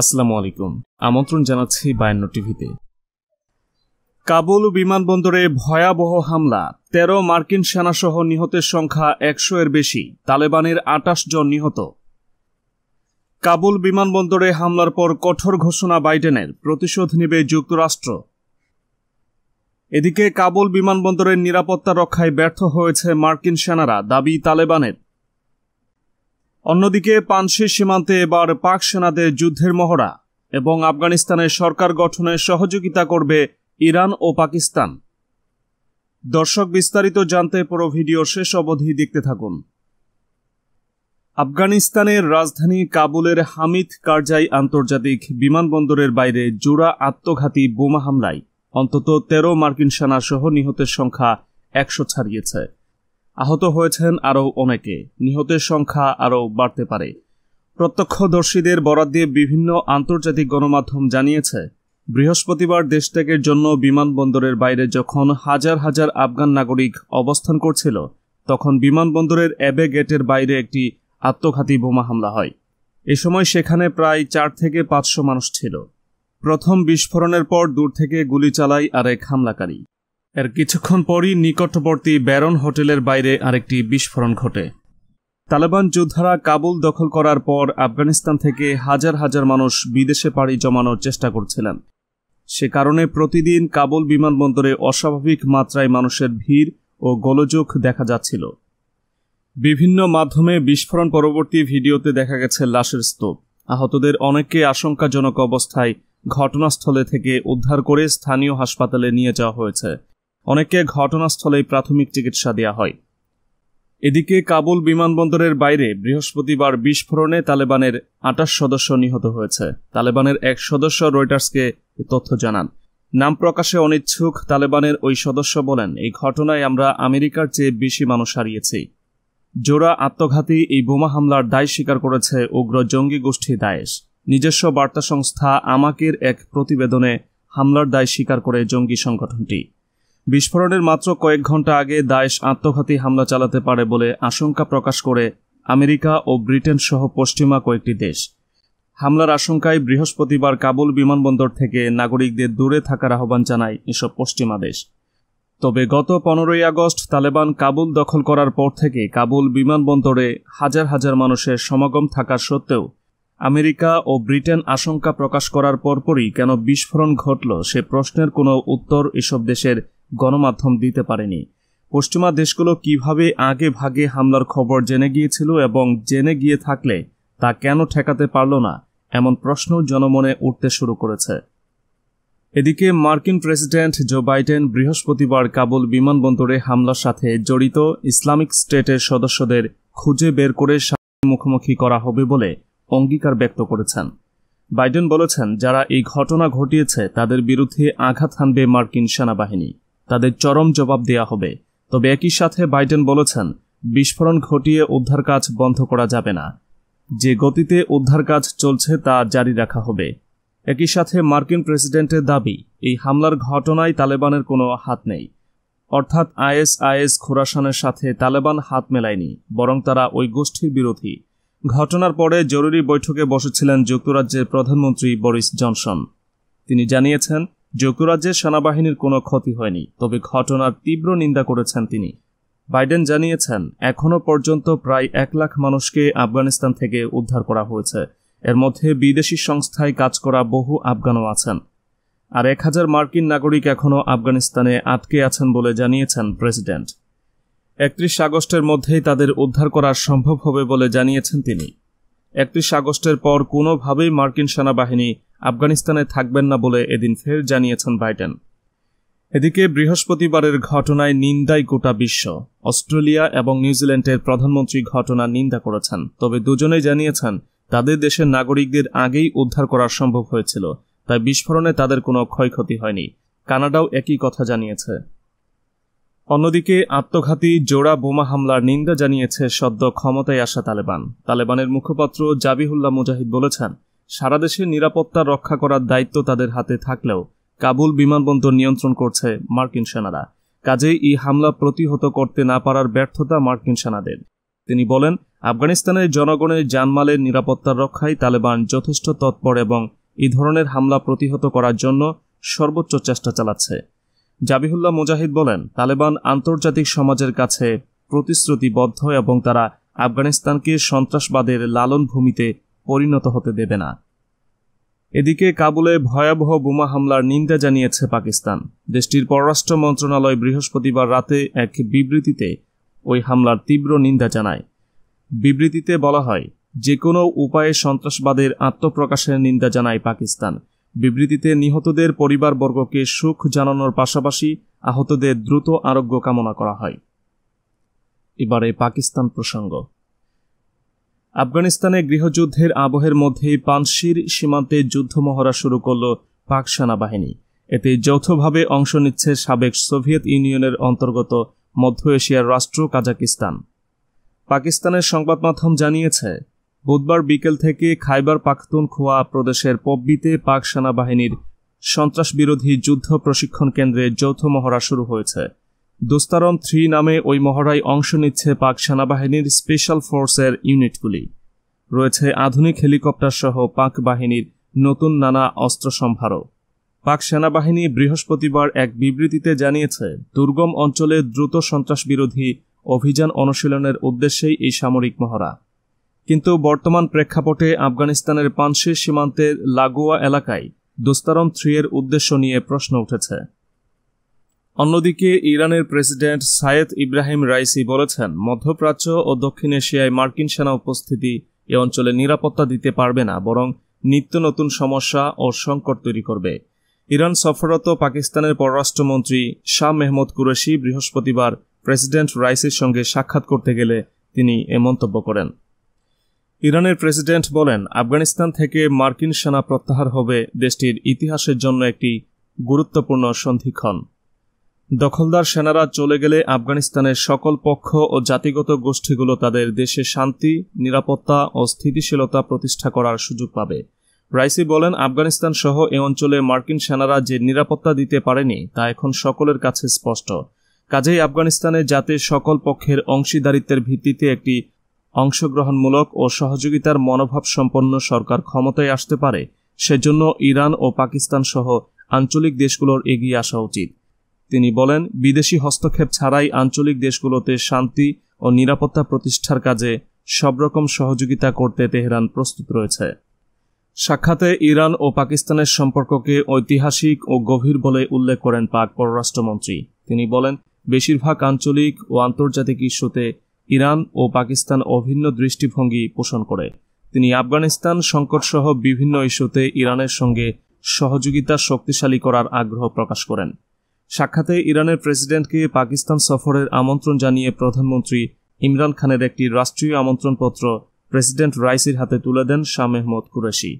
আসসালামু আলাইকুম আমন্ত্রণ জানাচ্ছি বায়ান্ন টিভিতে কাবুল বিমানবন্দরে ভয়াবহ হামলা তেরো মার্কিন সেনাসহ নিহতের সংখ্যা একশো এর বেশি তালেবানের আটাশ জন নিহত কাবুল বিমানবন্দরে হামলার পর কঠোর ঘোষণা বাইডেনের প্রতিশোধ নেবে যুক্তরাষ্ট্র এদিকে কাবুল বিমানবন্দরের নিরাপত্তা রক্ষায় ব্যর্থ হয়েছে মার্কিন সেনারা দাবি তালেবানের অন্যদিকে পানসি সীমান্তে এবার পাক সেনাদের যুদ্ধের মহড়া এবং আফগানিস্তানের সরকার গঠনে সহযোগিতা করবে ইরান ও পাকিস্তান দর্শক বিস্তারিত জানতে পুরো ভিডিও শেষ অবধি দেখতে থাকুন আফগানিস্তানের রাজধানী কাবুলের হামিদ কারজাই আন্তর্জাতিক বিমানবন্দরের বাইরে জোড়া আত্মঘাতী বোমা হামলায় অন্তত তেরো মার্কিন সেনাসহ নিহতের সংখ্যা একশো ছাড়িয়েছে আহত হয়েছেন আরও অনেকে নিহতের সংখ্যা আরও বাড়তে পারে প্রত্যক্ষদর্শীদের বরাদ দিয়ে বিভিন্ন আন্তর্জাতিক গণমাধ্যম জানিয়েছে বৃহস্পতিবার দেশত্যাগের জন্য বিমানবন্দরের বাইরে যখন হাজার হাজার আফগান নাগরিক অবস্থান করছিল তখন বিমানবন্দরের অ্যাবে গেটের বাইরে একটি আত্মঘাতী বোমা হামলা হয় এ সময় সেখানে প্রায় চার থেকে পাঁচশো মানুষ ছিল প্রথম বিস্ফোরণের পর দূর থেকে গুলি চালায় আরেক হামলাকারী এর কিছুক্ষণ পরই নিকটবর্তী ব্যারন হোটেলের বাইরে আরেকটি বিস্ফোরণ ঘটে তালেবান যোদ্ধারা কাবুল দখল করার পর আফগানিস্তান থেকে হাজার হাজার মানুষ বিদেশে পাড়ি জমানোর চেষ্টা করছিলেন সে কারণে প্রতিদিন কাবুল বিমানবন্দরে অস্বাভাবিক মাত্রায় মানুষের ভিড় ও গোলযোগ দেখা যাচ্ছিল বিভিন্ন মাধ্যমে বিস্ফোরণ পরবর্তী ভিডিওতে দেখা গেছে লাশের স্তূপ আহতদের অনেককে আশঙ্কাজনক অবস্থায় ঘটনাস্থলে থেকে উদ্ধার করে স্থানীয় হাসপাতালে নিয়ে যাওয়া হয়েছে অনেকে ঘটনাস্থলেই প্রাথমিক চিকিৎসা দেওয়া হয় এদিকে কাবুল বিমানবন্দরের বাইরে বৃহস্পতিবার বিস্ফোরণে তালেবানের আটাশ সদস্য নিহত হয়েছে তালেবানের এক সদস্য রয়টার্সকে তথ্য জানান নাম প্রকাশে অনিচ্ছুক তালেবানের ওই সদস্য বলেন এই ঘটনায় আমরা আমেরিকার চেয়ে বেশি মানুষ হারিয়েছি জোড়া আত্মঘাতী এই বোমা হামলার দায় স্বীকার করেছে উগ্র জঙ্গি গোষ্ঠী দায়েশ নিজস্ব বার্তা সংস্থা আমাকের এক প্রতিবেদনে হামলার দায় স্বীকার করে জঙ্গি সংগঠনটি বিস্ফোরণের মাত্র কয়েক ঘন্টা আগে দায়েশ আত্মঘাতী হামলা চালাতে পারে বলে আশঙ্কা প্রকাশ করে আমেরিকা ও ব্রিটেন সহ পশ্চিমা কয়েকটি দেশ হামলার আশঙ্কায় বৃহস্পতিবার কাবুল বিমানবন্দর থেকে নাগরিকদের দূরে থাকার আহ্বান জানায় এসব পশ্চিমা দেশ তবে গত পনেরোই আগস্ট তালেবান কাবুল দখল করার পর থেকে কাবুল বিমানবন্দরে হাজার হাজার মানুষের সমাগম থাকা সত্ত্বেও আমেরিকা ও ব্রিটেন আশঙ্কা প্রকাশ করার পরপরই কেন বিস্ফোরণ ঘটল সে প্রশ্নের কোনো উত্তর এসব দেশের গণমাধ্যম দিতে পারেনি পশ্চিমা দেশগুলো কিভাবে আগে ভাগে হামলার খবর জেনে গিয়েছিল এবং জেনে গিয়ে থাকলে তা কেন ঠেকাতে পারল না এমন প্রশ্ন জনমনে উঠতে শুরু করেছে এদিকে মার্কিন প্রেসিডেন্ট জো বাইডেন বৃহস্পতিবার কাবুল বিমানবন্দরে হামলার সাথে জড়িত ইসলামিক স্টেটের সদস্যদের খুঁজে বের করে মুখোমুখি করা হবে বলে অঙ্গীকার ব্যক্ত করেছেন বাইডেন বলেছেন যারা এই ঘটনা ঘটিয়েছে তাদের বিরুদ্ধে আঘাত হানবে মার্কিন সেনাবাহিনী তাদের চরম জবাব দেয়া হবে তবে একই সাথে বাইডেন বলেছেন বিস্ফোরণ ঘটিয়ে উদ্ধার কাজ বন্ধ করা যাবে না যে গতিতে উদ্ধার কাজ চলছে তা জারি রাখা হবে একই সাথে মার্কিন প্রেসিডেন্টের দাবি এই হামলার ঘটনায় তালেবানের কোনো হাত নেই অর্থাৎ আইএসআইএস খোরাসানের সাথে তালেবান হাত মেলায়নি বরং তারা ওই গোষ্ঠীর বিরোধী ঘটনার পরে জরুরি বৈঠকে বসেছিলেন যুক্তরাজ্যের প্রধানমন্ত্রী বরিস জনসন তিনি জানিয়েছেন যুক্তরাজ্যের সেনাবাহিনীর কোনো ক্ষতি হয়নি তবে ঘটনার তীব্র নিন্দা করেছেন তিনি বাইডেন জানিয়েছেন এখনও পর্যন্ত প্রায় এক লাখ মানুষকে আফগানিস্তান থেকে উদ্ধার করা হয়েছে এর মধ্যে বিদেশি সংস্থায় কাজ করা বহু আফগানও আছেন আর এক হাজার মার্কিন নাগরিক এখনও আফগানিস্তানে আটকে আছেন বলে জানিয়েছেন প্রেসিডেন্ট একত্রিশ আগস্টের মধ্যেই তাদের উদ্ধার করা সম্ভব হবে বলে জানিয়েছেন তিনি একত্রিশ আগস্টের পর কোনোভাবেই মার্কিন সেনাবাহিনী আফগানিস্তানে থাকবেন না বলে এদিন ফের জানিয়েছেন বাইডেন এদিকে বৃহস্পতিবারের ঘটনায় নিন্দায় গোটা বিশ্ব অস্ট্রেলিয়া এবং নিউজিল্যান্ডের প্রধানমন্ত্রী ঘটনা নিন্দা করেছেন তবে দুজনেই জানিয়েছেন তাদের দেশের নাগরিকদের আগেই উদ্ধার করা সম্ভব হয়েছিল তাই বিস্ফোরণে তাদের কোনো ক্ষয়ক্ষতি হয়নি কানাডাও একই কথা জানিয়েছে অন্যদিকে আত্মঘাতী জোড়া বোমা হামলার নিন্দা জানিয়েছে সদ্য ক্ষমতায় আসা তালেবান তালেবানের মুখপাত্র জাবিহুল্লাহ মুজাহিদ বলেছেন সারা দেশে নিরাপত্তা রক্ষা করার দায়িত্ব তাদের হাতে থাকলেও কাবুল বিমানবন্দর নিয়ন্ত্রণ করছে মার্কিন সেনারা কাজেই এই হামলা প্রতিহত করতে না পারার ব্যর্থতা মার্কিন সেনাদের তিনি বলেন আফগানিস্তানের জনগণের জানমালের নিরাপত্তা রক্ষায় তালেবান যথেষ্ট তৎপর এবং এই ধরনের হামলা প্রতিহত করার জন্য সর্বোচ্চ চেষ্টা চালাচ্ছে জাবিহুল্লাহ মুজাহিদ বলেন তালেবান আন্তর্জাতিক সমাজের কাছে প্রতিশ্রুতিবদ্ধ এবং তারা আফগানিস্তানকে সন্ত্রাসবাদের লালন ভূমিতে পরিণত হতে দেবে না এদিকে কাবুলে ভয়াবহ বোমা হামলার নিন্দা জানিয়েছে পাকিস্তান দেশটির পররাষ্ট্র মন্ত্রণালয় বৃহস্পতিবার রাতে এক বিবৃতিতে ওই হামলার তীব্র নিন্দা জানায় বিবৃতিতে বলা হয় যে কোনো উপায়ে সন্ত্রাসবাদের আত্মপ্রকাশের নিন্দা জানায় পাকিস্তান বিবৃতিতে নিহতদের পরিবারবর্গকে সুখ জানানোর পাশাপাশি আহতদের দ্রুত আরোগ্য কামনা করা হয় এবারে পাকিস্তান প্রসঙ্গ আফগানিস্তানে গৃহযুদ্ধের আবহের মধ্যেই পানশির সীমান্তে যুদ্ধ মহড়া শুরু করল পাক সেনাবাহিনী এতে যৌথভাবে অংশ নিচ্ছে সাবেক সোভিয়েত ইউনিয়নের অন্তর্গত মধ্য এশিয়ার রাষ্ট্র কাজাকিস্তান পাকিস্তানের সংবাদ মাধ্যম জানিয়েছে বুধবার বিকেল থেকে খাইবার পাখতুনখোয়া প্রদেশের পব্বিতে পাক সেনাবাহিনীর সন্ত্রাসবিরোধী যুদ্ধ প্রশিক্ষণ কেন্দ্রে যৌথ মহড়া শুরু হয়েছে দোস্তারম থ্রি নামে ওই মহড়ায় অংশ নিচ্ছে পাক সেনাবাহিনীর স্পেশাল ফোর্সের ইউনিটগুলি রয়েছে আধুনিক হেলিকপ্টার সহ পাক বাহিনীর নতুন নানা অস্ত্র সম্ভারও পাক সেনাবাহিনী বৃহস্পতিবার এক বিবৃতিতে জানিয়েছে দুর্গম অঞ্চলে দ্রুত সন্ত্রাসবিরোধী অভিযান অনুশীলনের উদ্দেশ্যেই এই সামরিক মহড়া কিন্তু বর্তমান প্রেক্ষাপটে আফগানিস্তানের পানশি সীমান্তের লাগোয়া এলাকায় দোস্তারম থ্রি এর উদ্দেশ্য নিয়ে প্রশ্ন উঠেছে অন্যদিকে ইরানের প্রেসিডেন্ট সায়েদ ইব্রাহিম রাইসি বলেছেন মধ্যপ্রাচ্য ও দক্ষিণ এশিয়ায় মার্কিন সেনা উপস্থিতি এ অঞ্চলে নিরাপত্তা দিতে পারবে না বরং নিত্য নতুন সমস্যা ও সংকট তৈরি করবে ইরান সফররত পাকিস্তানের পররাষ্ট্রমন্ত্রী শাহ মেহমুদ কুরেশি বৃহস্পতিবার প্রেসিডেন্ট রাইসির সঙ্গে সাক্ষাৎ করতে গেলে তিনি এ মন্তব্য করেন ইরানের প্রেসিডেন্ট বলেন আফগানিস্তান থেকে মার্কিন সেনা প্রত্যাহার হবে দেশটির ইতিহাসের জন্য একটি গুরুত্বপূর্ণ সন্ধিক্ষণ দখলদার সেনারা চলে গেলে আফগানিস্তানের সকল পক্ষ ও জাতিগত গোষ্ঠীগুলো তাদের দেশে শান্তি নিরাপত্তা ও স্থিতিশীলতা প্রতিষ্ঠা করার সুযোগ পাবে রাইসি বলেন আফগানিস্তান সহ এ অঞ্চলে মার্কিন সেনারা যে নিরাপত্তা দিতে পারেনি তা এখন সকলের কাছে স্পষ্ট কাজেই আফগানিস্তানে যাতে সকল পক্ষের অংশীদারিত্বের ভিত্তিতে একটি অংশগ্রহণমূলক ও সহযোগিতার মনোভাব সম্পন্ন সরকার ক্ষমতায় আসতে পারে সেজন্য ইরান ও পাকিস্তান সহ আঞ্চলিক দেশগুলোর এগিয়ে আসা উচিত তিনি বলেন বিদেশি হস্তক্ষেপ ছাড়াই আঞ্চলিক দেশগুলোতে শান্তি ও নিরাপত্তা প্রতিষ্ঠার কাজে সবরকম সহযোগিতা করতে তেহরান প্রস্তুত রয়েছে সাক্ষাতে ইরান ও পাকিস্তানের সম্পর্ককে ঐতিহাসিক ও গভীর বলে উল্লেখ করেন পাক পররাষ্ট্রমন্ত্রী তিনি বলেন বেশিরভাগ আঞ্চলিক ও আন্তর্জাতিক ইস্যুতে ইরান ও পাকিস্তান অভিন্ন দৃষ্টিভঙ্গি পোষণ করে তিনি আফগানিস্তান সংকটসহ বিভিন্ন ইস্যুতে ইরানের সঙ্গে সহযোগিতা শক্তিশালী করার আগ্রহ প্রকাশ করেন সাক্ষাতে ইরানের প্রেসিডেন্টকে পাকিস্তান সফরের আমন্ত্রণ জানিয়ে প্রধানমন্ত্রী ইমরান খানের একটি রাষ্ট্রীয় আমন্ত্রণপত্র প্রেসিডেন্ট রাইসির হাতে তুলে দেন শাহ মেহমদ কুরেশি